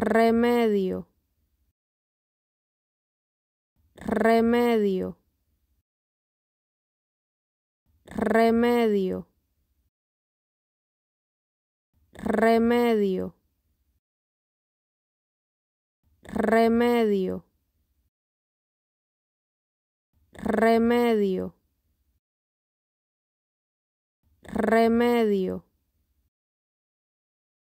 remedio, remedio, remedio, remedio, remedio, remedio, remedio.